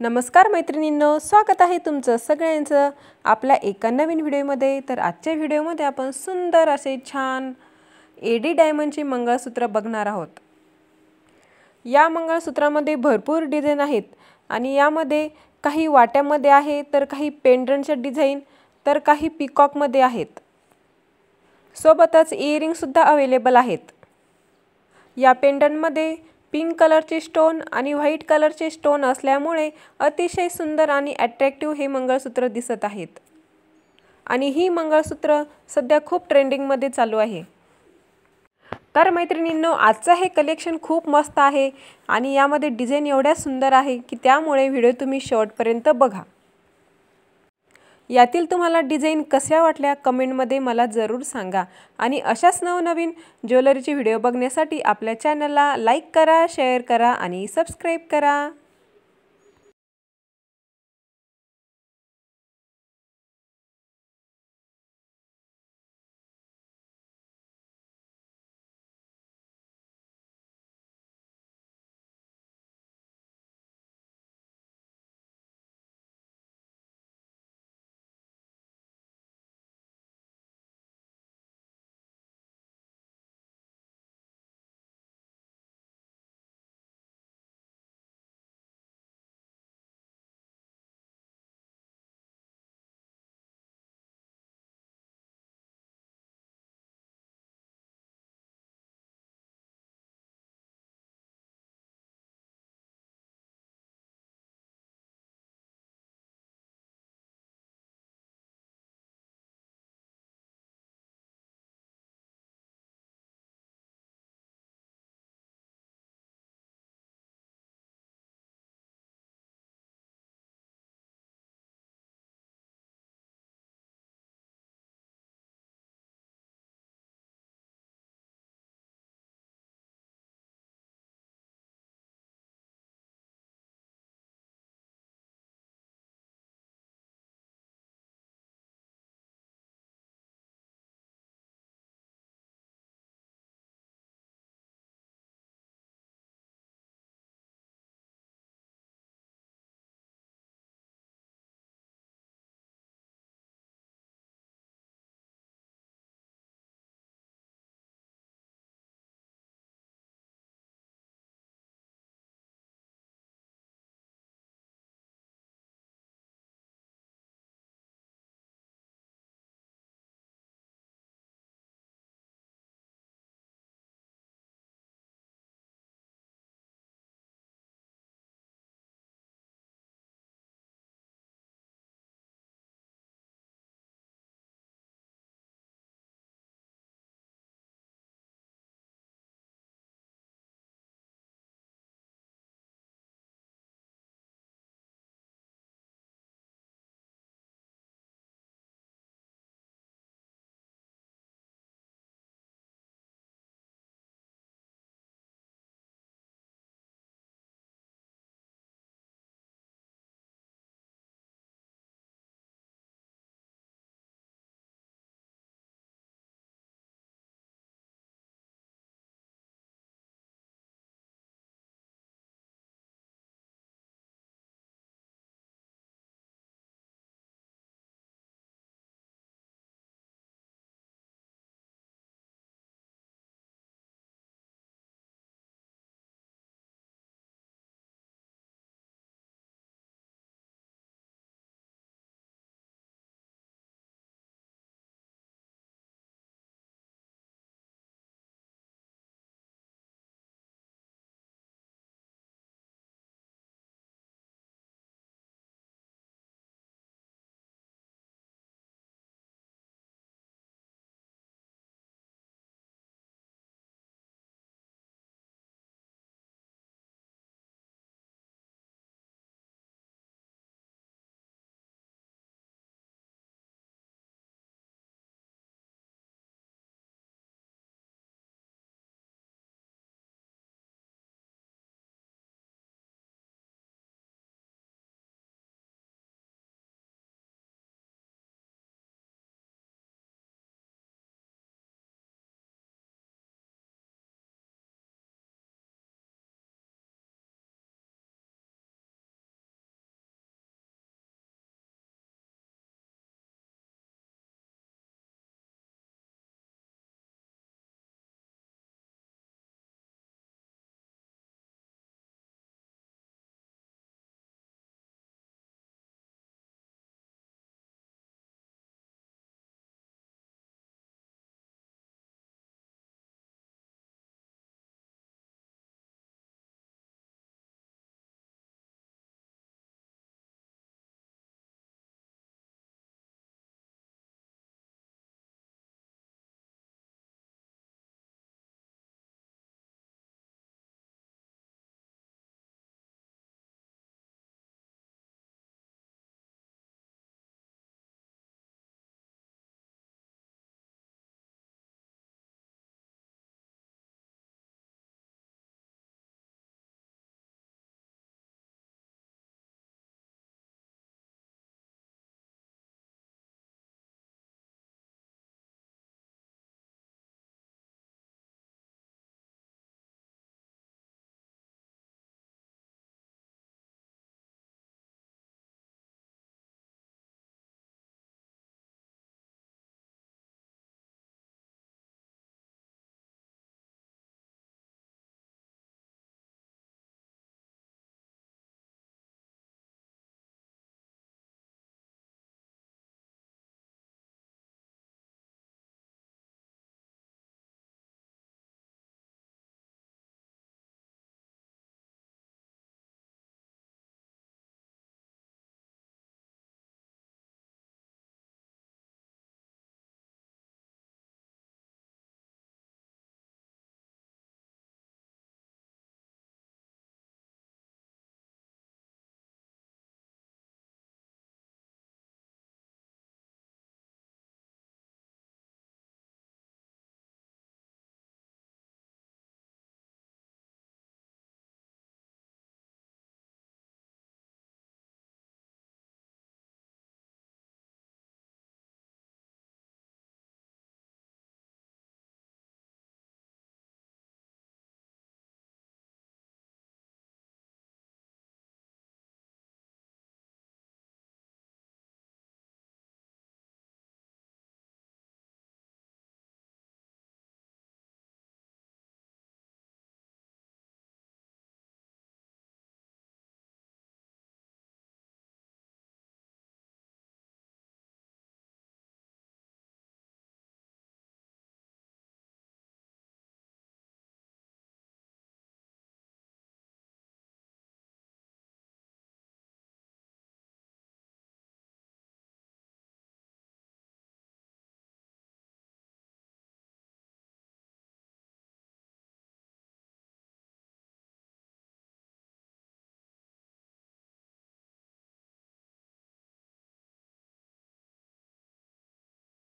नमस्कार मैत्रिणींनो स्वागत आहे तुमचं सगळ्यांचं आपल्या एका नवीन व्हिडिओमध्ये तर आजच्या व्हिडिओमध्ये आपण सुंदर असे छान एडी डायमंडचे मंगळसूत्र बघणार आहोत या मंगळसूत्रामध्ये भरपूर डिझाईन आहेत आणि यामध्ये काही वाट्यामध्ये आहे तर काही पेंड्रनच्या डिझाईन तर काही पिकॉकमध्ये आहेत सोबतच इयरिंगसुद्धा अवेलेबल आहेत या पेंडंटमध्ये पिंक कलरचे स्टोन आणि व्हाईट कलरचे स्टोन असल्यामुळे अतिशय सुंदर आणि ॲट्रॅक्टिव्ह हे मंगळसूत्र दिसत आहेत आणि ही मंगळसूत्र सध्या खूप ट्रेंडिंगमध्ये चालू आहे तर मैत्रिणींनो आजचं हे कलेक्शन खूप मस्त आहे आणि यामध्ये डिझाईन एवढ्या सुंदर आहे की त्यामुळे व्हिडिओ तुम्ही शेवटपर्यंत बघा यातील तुम्हाला डिझाईन कशा वाटल्या कमेंटमध्ये मला जरूर सांगा आणि अशाच नवनवीन ज्वेलरीचे व्हिडिओ बघण्यासाठी आपल्या चॅनलला लाईक करा शेअर करा आणि सबस्क्राईब करा